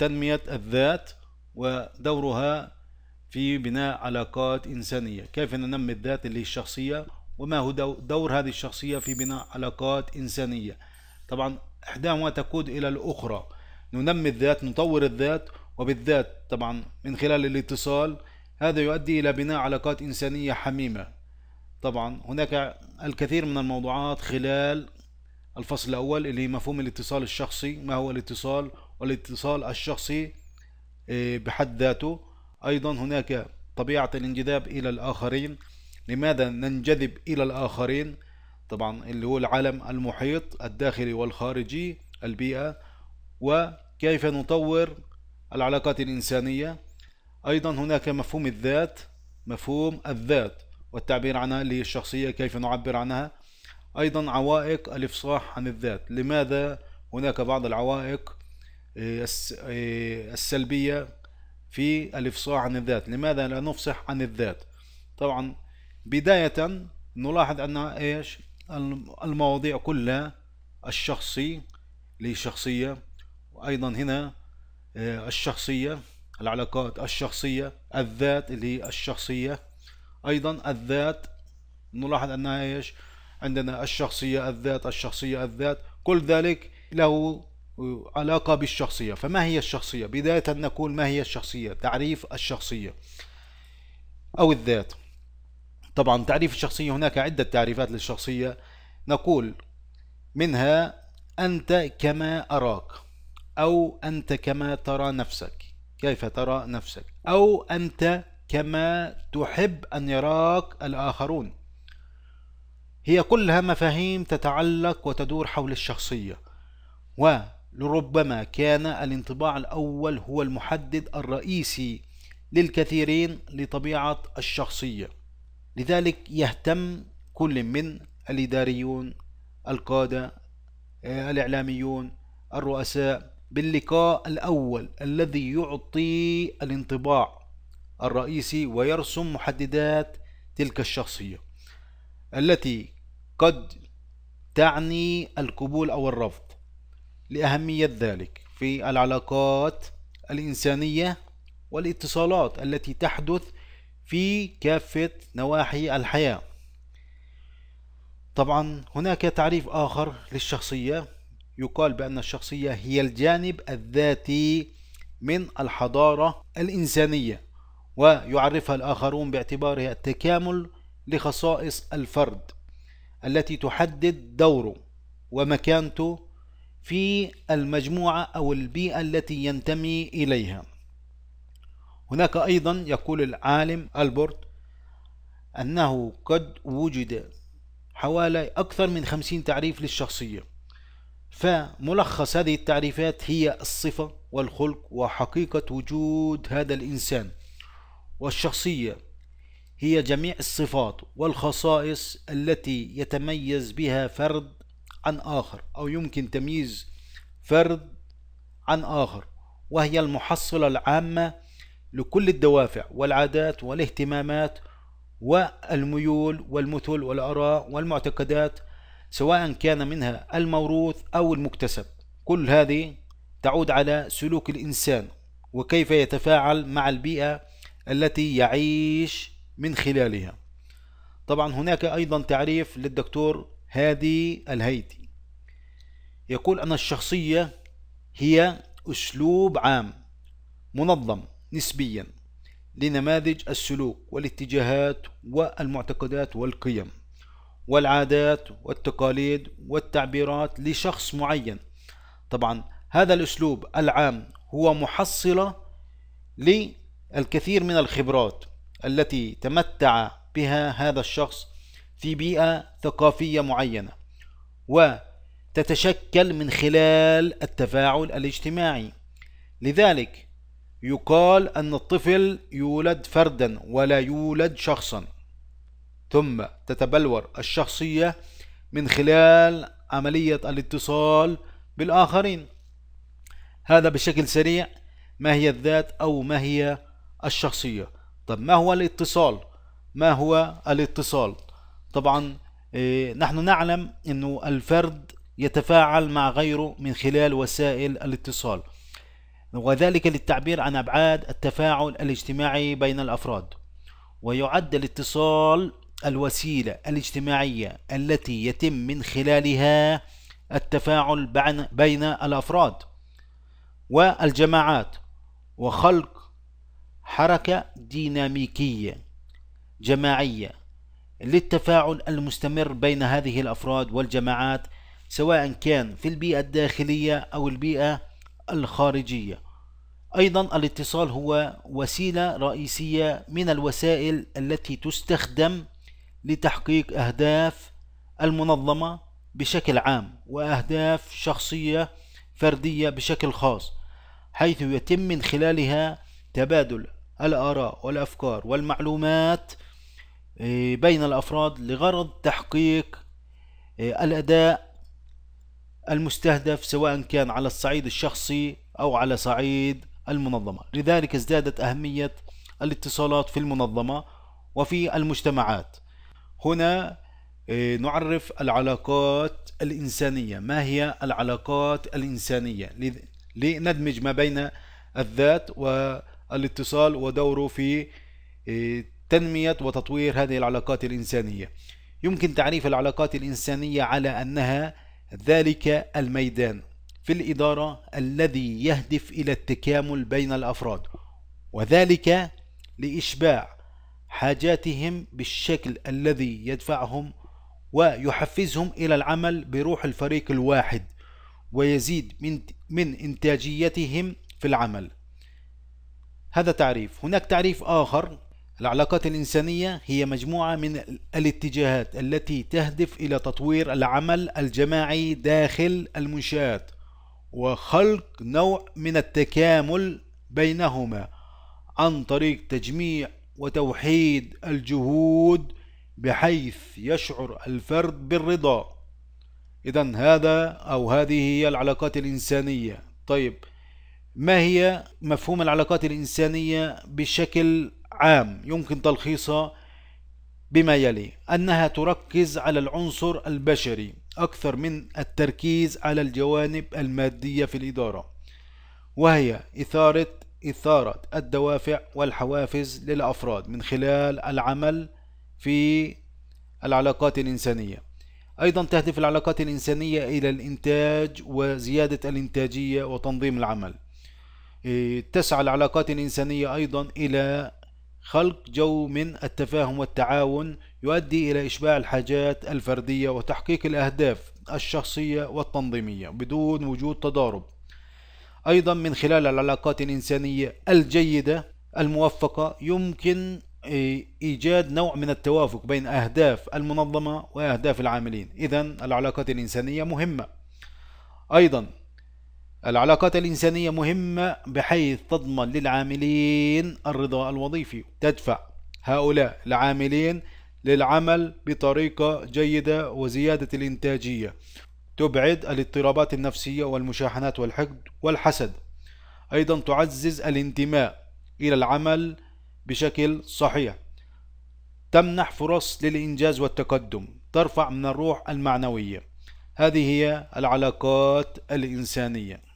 تنمية الذات ودورها في بناء علاقات إنسانية كيف ننمي الذات اللي هي الشخصية وما هو دور هذه الشخصية في بناء علاقات إنسانية طبعا إحداهما تقود إلى الأخرى ننمي الذات نطور الذات وبالذات طبعا من خلال الاتصال هذا يؤدي إلى بناء علاقات إنسانية حميمة طبعا هناك الكثير من الموضوعات خلال الفصل الأول اللي هي مفهوم الاتصال الشخصي ما هو الاتصال والاتصال الشخصي آه، بحد ذاته أيضا هناك طبيعة الانجذاب إلى الآخرين لماذا ننجذب إلى الآخرين طبعا اللي هو العالم المحيط الداخلي والخارجي البيئة وكيف نطور العلاقات الإنسانية أيضا هناك مفهوم الذات مفهوم الذات والتعبير عنها اللي هي الشخصية كيف نعبر عنها أيضا عوائق الإفصاح عن الذات لماذا هناك بعض العوائق إيه، إيه، السلبية في الإفصاح عن الذات لماذا لا نفصح عن الذات طبعا بداية نلاحظ أن إيش المواضيع كلها الشخصي لشخصية وأيضا هنا إيه، الشخصية العلاقات الشخصية الذات اللي هي الشخصية أيضا الذات نلاحظ أنها إيش عندنا الشخصية الذات الشخصية الذات كل ذلك له علاقة بالشخصية فما هي الشخصية بداية نقول ما هي الشخصية تعريف الشخصية أو الذات طبعا تعريف الشخصية هناك عدة تعريفات للشخصية نقول منها أنت كما أراك أو أنت كما ترى نفسك كيف ترى نفسك أو أنت كما تحب أن يراك الآخرون هي كلها مفاهيم تتعلق وتدور حول الشخصية و لربما كان الانطباع الأول هو المحدد الرئيسي للكثيرين لطبيعة الشخصية لذلك يهتم كل من الإداريون القادة آه، الإعلاميون الرؤساء باللقاء الأول الذي يعطي الانطباع الرئيسي ويرسم محددات تلك الشخصية التي قد تعني القبول أو الرفض لأهمية ذلك في العلاقات الإنسانية والاتصالات التي تحدث في كافة نواحي الحياة طبعا هناك تعريف آخر للشخصية يقال بأن الشخصية هي الجانب الذاتي من الحضارة الإنسانية ويعرفها الآخرون باعتبارها التكامل لخصائص الفرد التي تحدد دوره ومكانته في المجموعة أو البيئة التي ينتمي إليها هناك أيضا يقول العالم ألبرت أنه قد وجد حوالي أكثر من خمسين تعريف للشخصية فملخص هذه التعريفات هي الصفة والخلق وحقيقة وجود هذا الإنسان والشخصية هي جميع الصفات والخصائص التي يتميز بها فرد عن آخر أو يمكن تمييز فرد عن آخر وهي المحصلة العامة لكل الدوافع والعادات والاهتمامات والميول والمثل والآراء والمعتقدات سواء كان منها الموروث أو المكتسب كل هذه تعود على سلوك الإنسان وكيف يتفاعل مع البيئة التي يعيش من خلالها طبعا هناك أيضا تعريف للدكتور هادي الهيتي يقول أن الشخصية هي أسلوب عام منظم نسبيا لنماذج السلوك والاتجاهات والمعتقدات والقيم والعادات والتقاليد والتعبيرات لشخص معين طبعا هذا الأسلوب العام هو محصلة للكثير من الخبرات التي تمتع بها هذا الشخص في بيئة ثقافية معينة وتتشكل من خلال التفاعل الاجتماعي لذلك يقال أن الطفل يولد فردا ولا يولد شخصا ثم تتبلور الشخصية من خلال عملية الاتصال بالآخرين هذا بشكل سريع ما هي الذات أو ما هي الشخصية طب ما هو الاتصال ما هو الاتصال طبعا آه، نحن نعلم انه الفرد يتفاعل مع غيره من خلال وسائل الاتصال وذلك للتعبير عن ابعاد التفاعل الاجتماعي بين الافراد ويعد الاتصال الوسيله الاجتماعيه التي يتم من خلالها التفاعل بين الافراد والجماعات وخلق حركه ديناميكيه جماعيه للتفاعل المستمر بين هذه الأفراد والجماعات سواء كان في البيئة الداخلية أو البيئة الخارجية أيضا الاتصال هو وسيلة رئيسية من الوسائل التي تستخدم لتحقيق أهداف المنظمة بشكل عام وأهداف شخصية فردية بشكل خاص حيث يتم من خلالها تبادل الآراء والأفكار والمعلومات آه، بين الأفراد لغرض تحقيق آه، الأداء المستهدف سواء كان على الصعيد الشخصي أو على صعيد المنظمة لذلك ازدادت أهمية الاتصالات في المنظمة وفي المجتمعات هنا آه، نعرف العلاقات الإنسانية ما هي العلاقات الإنسانية لندمج ما بين الذات والاتصال ودوره في تنمية وتطوير هذه العلاقات الإنسانية يمكن تعريف العلاقات الإنسانية على أنها ذلك الميدان في الإدارة الذي يهدف إلى التكامل بين الأفراد وذلك لإشباع حاجاتهم بالشكل الذي يدفعهم ويحفزهم إلى العمل بروح الفريق الواحد ويزيد من من إنتاجيتهم في العمل هذا تعريف هناك تعريف آخر العلاقات الإنسانية هي مجموعة من الاتجاهات التي تهدف إلى تطوير العمل الجماعي داخل المنشآت وخلق نوع من التكامل بينهما عن طريق تجميع وتوحيد الجهود بحيث يشعر الفرد بالرضا إذا هذا أو هذه هي العلاقات الإنسانية طيب ما هي مفهوم العلاقات الإنسانية بشكل عام يمكن تلخيصها بما يلي أنها تركز على العنصر البشري أكثر من التركيز على الجوانب المادية في الإدارة وهي إثارة إثارة الدوافع والحوافز للأفراد من خلال العمل في العلاقات الإنسانية أيضا تهدف العلاقات الإنسانية إلى الإنتاج وزيادة الإنتاجية وتنظيم العمل إيه، تسعى العلاقات الإنسانية أيضا إلى خلق جو من التفاهم والتعاون يؤدي إلى إشباع الحاجات الفردية وتحقيق الأهداف الشخصية والتنظيمية بدون وجود تضارب أيضا من خلال العلاقات الإنسانية الجيدة الموفقة يمكن إيجاد نوع من التوافق بين أهداف المنظمة وأهداف العاملين إذا العلاقات الإنسانية مهمة أيضا العلاقات الإنسانية مهمة بحيث تضمن للعاملين الرضا الوظيفي تدفع هؤلاء العاملين للعمل بطريقة جيدة وزيادة الإنتاجية تبعد الاضطرابات النفسية والمشاحنات والحقد والحسد أيضا تعزز الانتماء إلى العمل بشكل صحيح تمنح فرص للإنجاز والتقدم ترفع من الروح المعنوية هذه هي العلاقات الإنسانية